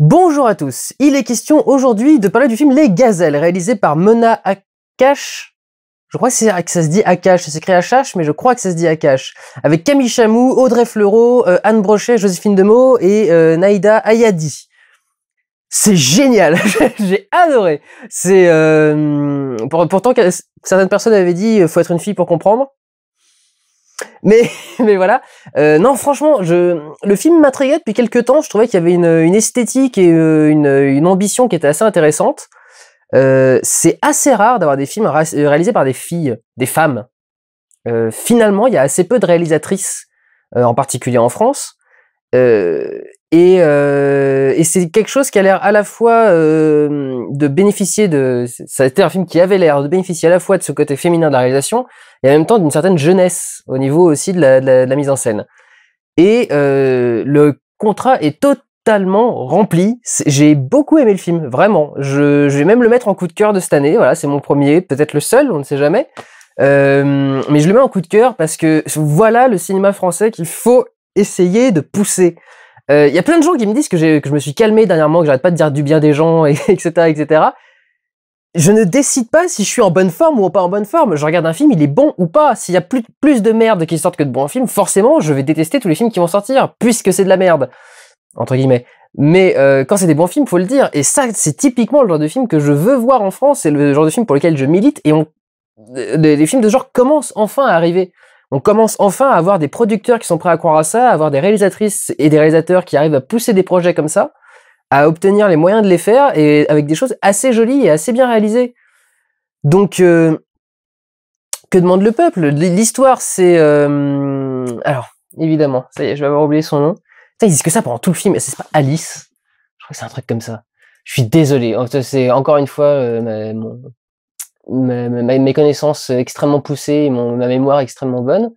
Bonjour à tous, il est question aujourd'hui de parler du film Les Gazelles, réalisé par Mona Akash. Je crois que, ça se dit Akash, c'est écrit Akash, mais je crois que ça se dit Akash. Avec Camille Chamou, Audrey Fleurot, euh, Anne Brochet, Joséphine Demo et euh, Naïda Ayadi. C'est génial, j'ai adoré. C'est euh, pourtant certaines personnes avaient dit faut être une fille pour comprendre. Mais, mais voilà. Euh, non, franchement, je, le film m'intriguait depuis quelques temps. Je trouvais qu'il y avait une, une esthétique et euh, une, une, ambition qui était assez intéressante. Euh, c'est assez rare d'avoir des films euh, réalisés par des filles, des femmes. Euh, finalement, il y a assez peu de réalisatrices, euh, en particulier en France. et et, euh, et c'est quelque chose qui a l'air à la fois euh, de bénéficier de... Ça a été un film qui avait l'air de bénéficier à la fois de ce côté féminin de la réalisation et en même temps d'une certaine jeunesse au niveau aussi de la, mise en scène. Et euh, le contrat est totalement rempli. J'ai beaucoup aimé le film, vraiment. Je, vais même le mettre en coup de cœur de cette année. Voilà, c'est mon premier, peut-être le seul, on ne sait jamais. Euh, mais je le mets en coup de cœur parce que voilà le cinéma français qu'il faut essayer de pousser. Il euh, y a plein de gens qui me disent que, que je me suis calmé dernièrement, que j'arrête pas de dire du bien des gens, etc., etc. Je ne décide pas si je suis en bonne forme ou pas en bonne forme. Je regarde un film, il est bon ou pas. S'il y a plus, plus de merde qui sortent que de bons films, forcément, je vais détester tous les films qui vont sortir, puisque c'est de la merde. Entre guillemets. Mais euh, quand c'est des bons films, faut le dire. Et ça, c'est typiquement le genre de film que je veux voir en France. C'est le genre de film pour lequel je milite. Et on, euh, les films de genre commencent enfin à arriver. On commence enfin à avoir des producteurs qui sont prêts à croire à ça, à avoir des réalisatrices et des réalisateurs qui arrivent à pousser des projets comme ça, à obtenir les moyens de les faire et avec des choses assez jolies et assez bien réalisées. Donc, euh, que demande le peuple L'histoire, c'est... Euh, alors, évidemment, ça y est, je vais avoir oublié son nom. Ça, ils disent que ça pendant tout le film, c'est pas Alice Je crois que c'est un truc comme ça. Je suis désolé, c'est encore une fois euh, mon, mes connaissances extrêmement poussées, ma mémoire extrêmement bonne.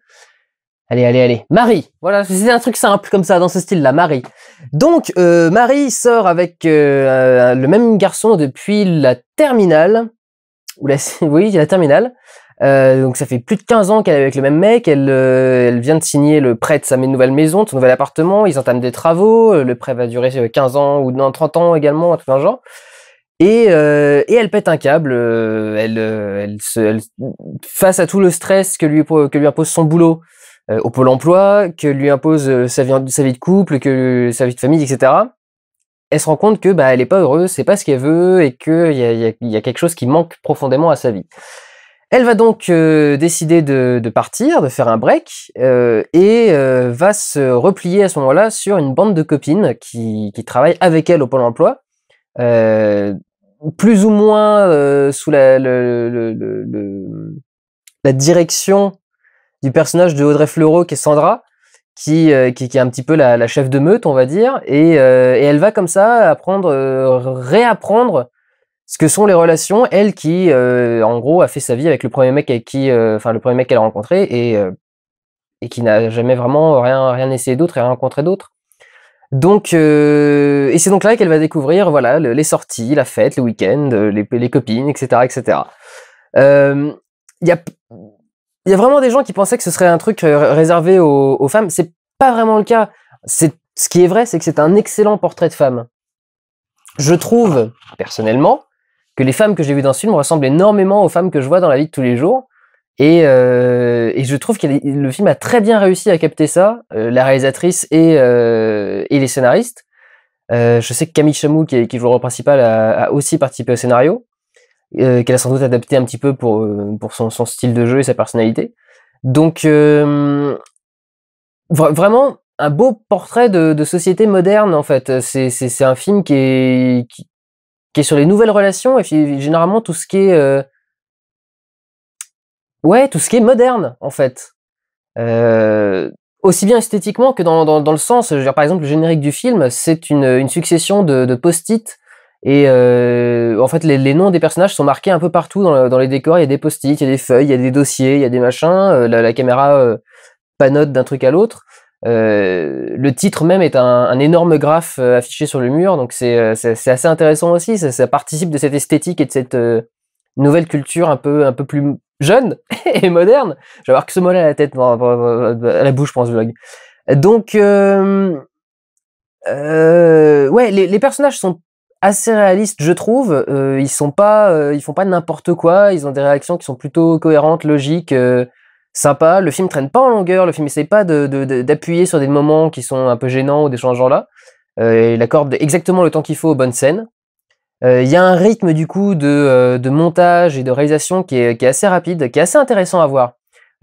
Allez, allez, allez. Marie. Voilà, c'est un truc simple comme ça, dans ce style-là, Marie. Donc, euh, Marie sort avec euh, euh, le même garçon depuis la terminale. Ou la, oui, la terminale. donc ça fait plus de 15 ans qu'elle est avec le même mec, elle, vient de signer le prêt de sa nouvelle maison, de son nouvel appartement, ils entament des travaux, le prêt va durer 15 ans ou non, 30 ans également, tout un genre. Euh, et, elle pète un câble. Euh, elle, euh, elle, se, face à tout le stress que lui, que lui impose son boulot au pôle emploi, que lui impose sa vie, de couple, que sa vie de famille, etc. Elle se rend compte que bah elle est pas heureuse, c'est pas ce qu'elle veut et qu'il y a, quelque chose qui manque profondément à sa vie. Elle va donc décider de, partir, de faire un break et va se replier à ce moment-là sur une bande de copines qui, qui travaillent avec elle au pôle emploi plus ou moins euh, sous la, la direction du personnage de Audrey Fleurot qui est Sandra, qui, euh, qui, qui, est un petit peu la, la, chef de meute, on va dire, et, euh, et elle va comme ça apprendre, réapprendre ce que sont les relations, elle qui, en gros, a fait sa vie avec le premier mec avec qui, enfin le premier mec qu'elle a rencontré et, et qui n'a jamais vraiment rien, rien essayé d'autre et rien rencontré d'autre. Donc, euh, et c'est donc là qu'elle va découvrir, voilà, les sorties, la fête, le week-end, euh, les, copines, etc., etc. Euh, il y, a, vraiment des gens qui pensaient que ce serait un truc réservé aux, aux femmes. C'est pas vraiment le cas. C'est ce qui est vrai, c'est que c'est un excellent portrait de femme. Je trouve personnellement que les femmes que j'ai vues dans ce film ressemblent énormément aux femmes que je vois dans la vie de tous les jours. Et, euh, et, je trouve que le film a très bien réussi à capter ça, euh, la réalisatrice et, euh, et les scénaristes. Euh, je sais que Camille Chamou, qui, qui joue le rôle principal, a, aussi participé au scénario, euh, qu'elle a sans doute adapté un petit peu pour, pour son, son, style de jeu et sa personnalité. Donc, vraiment un beau portrait de, de société moderne, en fait. C'est un film qui est, qui, qui, est sur les nouvelles relations et généralement tout ce qui est ouais, tout ce qui est moderne, en fait. Euh, aussi bien esthétiquement que dans, dans, dans le sens, je par exemple, le générique du film, c'est une, une, succession de, de post-it. Et euh, en fait, les, les, noms des personnages sont marqués un peu partout dans, dans les décors. Il y a des post-it, il y a des feuilles, il y a des dossiers, il y a des machins. Euh, la, la caméra euh, panote d'un truc à l'autre. le titre même est un, un, énorme graphe affiché sur le mur, donc c'est assez intéressant aussi. Ça, participe de cette esthétique et de cette nouvelle culture un peu, un peu plus jeune et moderne. Je vais avoir que ce mot-là à la tête, à la bouche, pour ce vlog. Donc, euh, euh ouais, les, personnages sont assez réalistes, je trouve. Euh, ils sont pas, euh, ils font pas n'importe quoi. Ils ont des réactions qui sont plutôt cohérentes, logiques, sympas. Le film traîne pas en longueur. Le film essaie pas d'appuyer de, d'appuyer sur des moments qui sont un peu gênants ou des choses genre là. il accorde exactement le temps qu'il faut aux bonnes scènes. Euh, il y a un rythme du coup de, euh, de montage et de réalisation qui est, qui est, assez rapide, qui est assez intéressant à voir.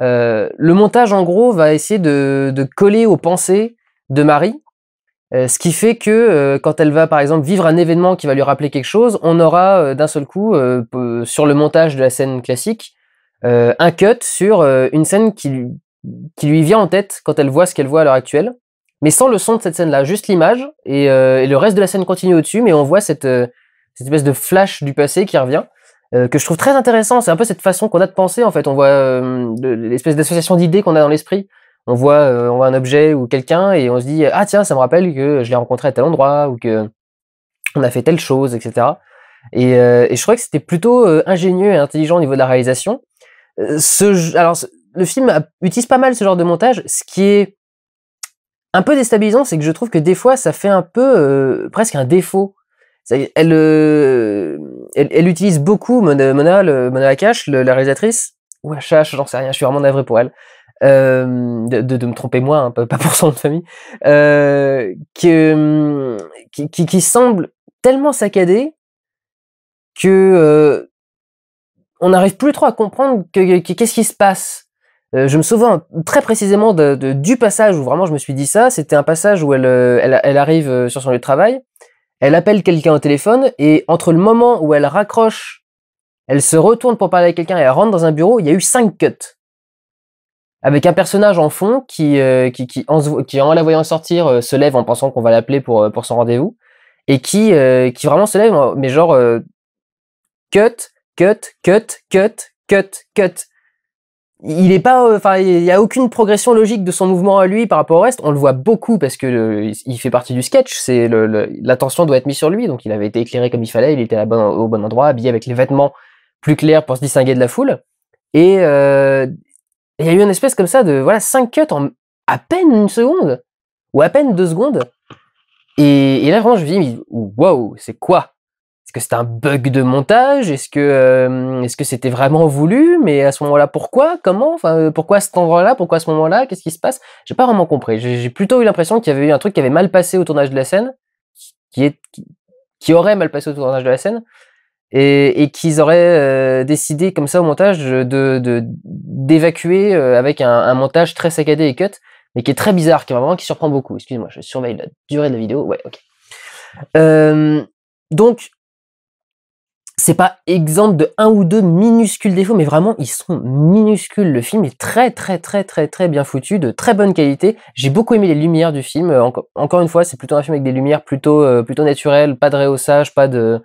Euh, le montage en gros va essayer de, de coller aux pensées de Marie, euh, ce qui fait que quand elle va par exemple vivre un événement qui va lui rappeler quelque chose, on aura d'un seul coup sur le montage de la scène classique un cut sur une scène qui lui, qui lui vient en tête quand elle voit ce qu'elle voit à l'heure actuelle, mais sans le son de cette scène-là, juste l'image et, le reste de la scène continue au-dessus, mais on voit cette une espèce de flash du passé qui revient, euh, que je trouve très intéressant. C'est un peu cette façon qu'on a de penser, en fait. On voit euh, l'espèce d'association d'idées qu'on a dans l'esprit. On voit, euh, on voit un objet ou quelqu'un et on se dit Ah, tiens, ça me rappelle que je l'ai rencontré à tel endroit ou que on a fait telle chose, etc. Et, euh, et je trouvais que c'était plutôt euh, ingénieux et intelligent au niveau de la réalisation. ce, alors, le film utilise pas mal ce genre de montage. Ce qui est un peu déstabilisant, c'est que je trouve que des fois, ça fait un peu presque un défaut euh, elle, elle, utilise beaucoup Mona, Mona, le, Mona Akash, la réalisatrice, ou Akash, j'en sais rien, je suis vraiment navré pour elle, euh, de, de, de, me tromper moi, hein, pas, pour son de famille, euh, euh, qui, qui, qui, semble tellement saccadée que euh, on n'arrive plus trop à comprendre qu'est-ce qui se passe. je me souviens très précisément de, du passage où vraiment je me suis dit ça. C'était un passage où elle, elle, elle, arrive sur son lieu de travail elle appelle quelqu'un au téléphone et entre le moment où elle raccroche, elle se retourne pour parler à quelqu'un et elle rentre dans un bureau, il y a eu cinq cuts. Avec un personnage en fond qui, euh, qui, qui, en, qui, en, la voyant sortir, euh, se lève en pensant qu'on va l'appeler pour, euh, pour son rendez-vous et qui, qui vraiment se lève, mais genre cut, cut, cut, cut, cut, cut il est pas euh, enfin il y a aucune progression logique de son mouvement à lui par rapport au reste on le voit beaucoup parce que il fait partie du sketch c'est l'attention doit être mise sur lui donc il avait été éclairé comme il fallait il était au bon endroit habillé avec les vêtements plus clairs pour se distinguer de la foule euh, et il y a eu une espèce comme ça de voilà cinq cuts en à peine une seconde ou à peine deux secondes et, et là vraiment je me dis waouh c'est quoi est-ce que c'est un bug de montage Est-ce que euh, est-ce que c'était vraiment voulu Mais à ce moment-là, pourquoi Comment Enfin, euh, pourquoi à cet endroit-là Pourquoi à ce moment-là Qu'est-ce qui se passe J'ai pas vraiment compris. J'ai plutôt eu l'impression qu'il y avait eu un truc qui avait mal passé au tournage de la scène, qui est qui, aurait mal passé au tournage de la scène, et, et qu'ils auraient euh, décidé comme ça au montage de d'évacuer avec un, montage très saccadé et cut, mais qui est très bizarre, qui vraiment qui surprend beaucoup. Excuse-moi, je surveille la durée de la vidéo. Ouais, ok. donc c'est pas exemple de un ou deux minuscules défauts, mais vraiment, ils sont minuscules. Le film est très, très, très, très, très bien foutu, de très bonne qualité. J'ai beaucoup aimé les lumières du film. Euh, encore une fois, c'est plutôt un film avec des lumières plutôt, euh, plutôt naturelles, pas de rehaussage, pas de.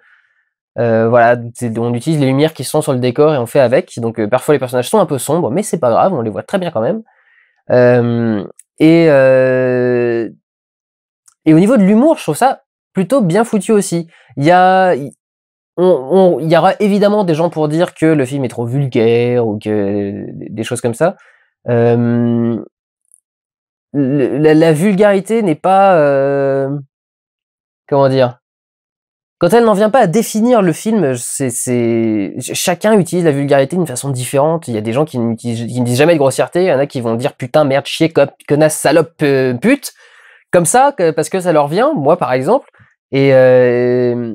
Euh, voilà, on utilise les lumières qui sont sur le décor et on fait avec. Donc parfois les personnages sont un peu sombres, mais c'est pas grave, on les voit très bien quand même. et, et au niveau de l'humour, je trouve ça plutôt bien foutu aussi. Il y a, il y aura évidemment des gens pour dire que le film est trop vulgaire ou que des choses comme ça. Euh, la, vulgarité n'est pas euh, comment dire quand elle n'en vient pas à définir le film, c'est chacun utilise la vulgarité d'une façon différente. Il y a des gens qui, ne disent jamais de grossièreté, il y en a qui vont dire putain merde chier connasse salope euh, pute comme ça parce que ça leur vient. Moi par exemple et euh,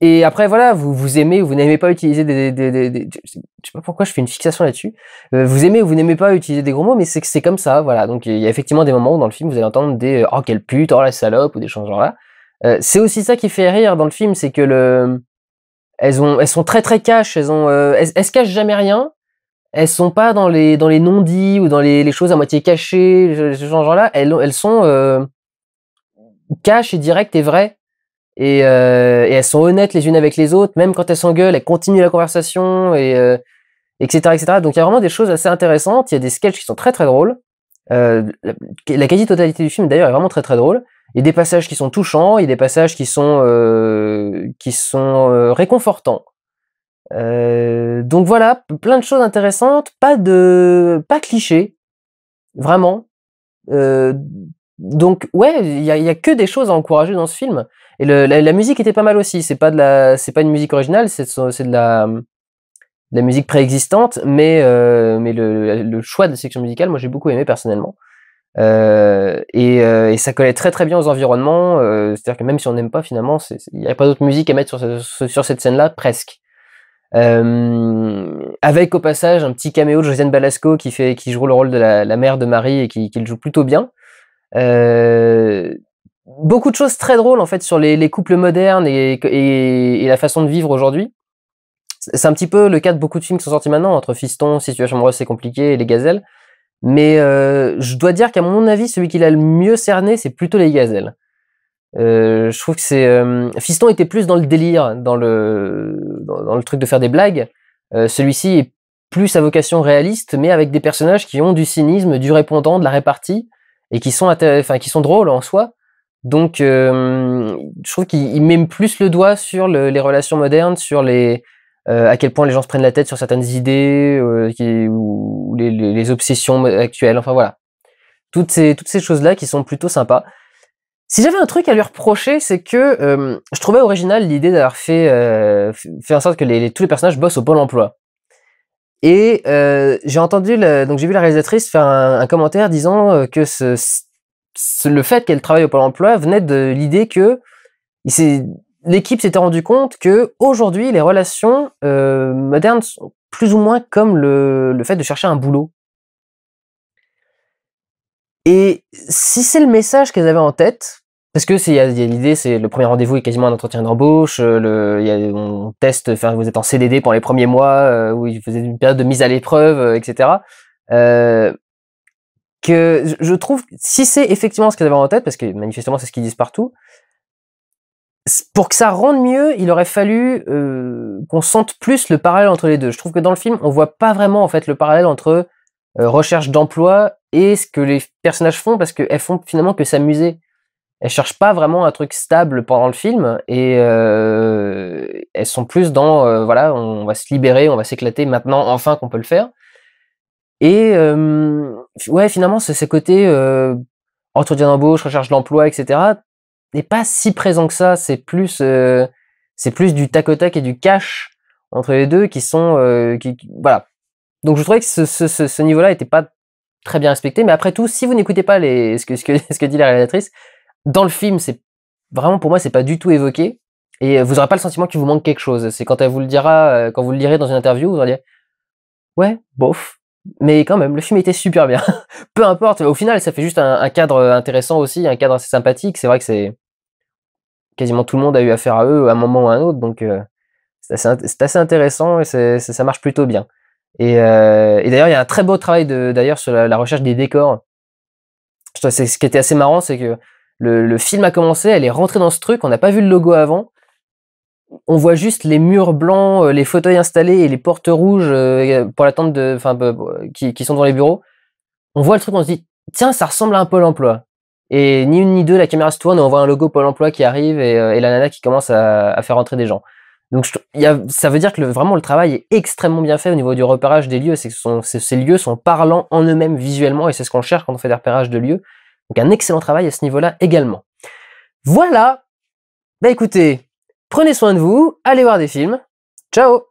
et après, voilà, vous, vous aimez ou vous n'aimez pas utiliser des, des, des, Je sais pas pourquoi je fais une fixation là-dessus. Euh, vous aimez ou vous n'aimez pas utiliser des gros mots, mais c'est c'est comme ça, voilà. Donc il y a effectivement des moments où dans le film, vous allez entendre des euh, « Oh, quelle pute »,« Oh, la salope », ou des choses genre là. Euh, c'est aussi ça qui fait rire dans le film, c'est que le... Elles, ont, elles sont très très cash, elles, ont, euh, elles, se cachent jamais rien, elles sont pas dans les, dans les non-dits ou dans les, les, choses à moitié cachées, ce genre là. Elles, elles sont cash et directes et vraies. Et, euh, et, elles sont honnêtes les unes avec les autres, même quand elles s'engueulent, elles continuent la conversation, et, euh, etc., etc. Donc il y a vraiment des choses assez intéressantes, il y a des sketchs qui sont très très drôles. Euh, la, quasi-totalité du film d'ailleurs est vraiment très très drôle. Il y a des passages qui sont touchants, il y a des passages qui sont, euh, qui sont euh, réconfortants. Euh, donc voilà, plein de choses intéressantes, pas de pas clichés, vraiment donc ouais, il y a, que des choses à encourager dans ce film. Et la, musique était pas mal aussi. C'est pas de la, c'est pas une musique originale, c'est de, la, musique préexistante, mais euh, mais le, choix de la section musicale, moi j'ai beaucoup aimé personnellement. Euh, euh, et, ça collait très très bien aux environnements. C'est-à-dire que même si on n'aime pas finalement, il n'y a pas d'autre musique à mettre sur, cette scène-là, presque. avec au passage un petit caméo de Josiane Balasco qui fait qui joue le rôle de la, mère de Marie et qui, qui le joue plutôt bien. Euh, beaucoup de choses très drôles en fait sur les, couples modernes et, la façon de vivre aujourd'hui. C'est un petit peu le cas de beaucoup de films qui sont sortis maintenant, entre Fiston, Situation amoureuse c'est compliqué et Les Gazelles. Mais euh, je dois dire qu'à mon avis, celui qui l'a le mieux cerné, c'est plutôt Les Gazelles. Euh, je trouve que c'est euh, Fiston était plus dans le délire, dans le dans, dans le truc de faire des blagues. Euh, celui-ci est plus à vocation réaliste, mais avec des personnages qui ont du cynisme, du répondant, de la répartie et qui sont, enfin, qui sont drôles en soi. Donc, je trouve qu'il met plus le doigt sur les relations modernes, sur les, euh, à quel point les gens se prennent la tête sur certaines idées euh, ou les, les, obsessions actuelles. Enfin voilà, toutes ces, toutes ces choses là qui sont plutôt sympas. Si j'avais un truc à lui reprocher, c'est que je trouvais original l'idée d'avoir fait, euh, fait en sorte que les, tous les personnages bossent au pôle emploi. Et euh, j'ai entendu, donc j'ai vu la réalisatrice faire un, commentaire disant euh, que le fait qu'elle travaille au Pôle Emploi venait de l'idée que l'équipe s'était rendue compte que aujourd'hui les relations euh, modernes sont plus ou moins comme le, le fait de chercher un boulot. Et si c'est le message qu'elles avaient en tête, parce que c'est, y a, l'idée, c'est le premier rendez-vous est quasiment un entretien d'embauche. Euh, le, on teste, vous êtes en CDD pendant les premiers mois euh, où vous faisait une période de mise à l'épreuve, euh, etc. que je trouve, si c'est effectivement ce qu'ils avaient en tête, parce que manifestement c'est ce qu'ils disent partout, pour que ça rende mieux, il aurait fallu qu'on sente plus le parallèle entre les deux. Je trouve que dans le film, on voit pas vraiment en fait le parallèle entre recherche d'emploi et ce que les personnages font, parce qu'elles font finalement que s'amuser elles cherchent pas vraiment un truc stable pendant le film et euh, elles sont plus dans euh, voilà on va se libérer on va s'éclater maintenant enfin qu'on peut le faire et euh, ouais finalement ce, côté côtés entretien d'embauche recherche d'emploi etc n'est pas si présent que ça c'est plus c'est plus du tac au tac et du cash entre les deux qui sont qui, voilà donc je trouvais que ce, ce, ce niveau là était pas très bien respecté mais après tout si vous n'écoutez pas les ce que, ce que ce que dit la réalisatrice dans le film, c'est vraiment pour moi, c'est pas du tout évoqué. Et euh, vous n'aurez pas le sentiment qu'il vous manque quelque chose. C'est quand elle vous le dira, euh, quand vous le lirez dans une interview, vous allez ouais, bof. Mais quand même, le film était super bien. Peu importe, au final, ça fait juste un, cadre intéressant aussi, un cadre assez sympathique. C'est vrai que c'est quasiment tout le monde a eu affaire à eux à un moment ou à un autre, donc euh, c'est assez, intéressant et ça marche plutôt bien. Et, d'ailleurs, il y a un très beau travail d'ailleurs sur la, la, recherche des décors. ce qui était assez marrant, c'est que le, film a commencé, elle est rentrée dans ce truc, on n'a pas vu le logo avant. On voit juste les murs blancs, euh, les fauteuils installés et les portes rouges euh, euh, pour l'attente de, enfin, bah, bah, qui, qui, sont dans les bureaux. On voit le truc, on se dit, tiens, ça ressemble à un Pôle Emploi. Et ni une ni deux, la caméra se tourne, on voit un logo Pôle Emploi qui arrive et, et la nana qui commence à, faire rentrer des gens. Donc ça veut dire que vraiment le travail est extrêmement bien fait au niveau du repérage des lieux. C'est que ces lieux sont parlants en eux-mêmes visuellement et c'est ce qu'on cherche quand on fait des repérages de lieux donc un excellent travail à ce niveau-là également. Voilà. Bah écoutez, prenez soin de vous, allez voir des films. Ciao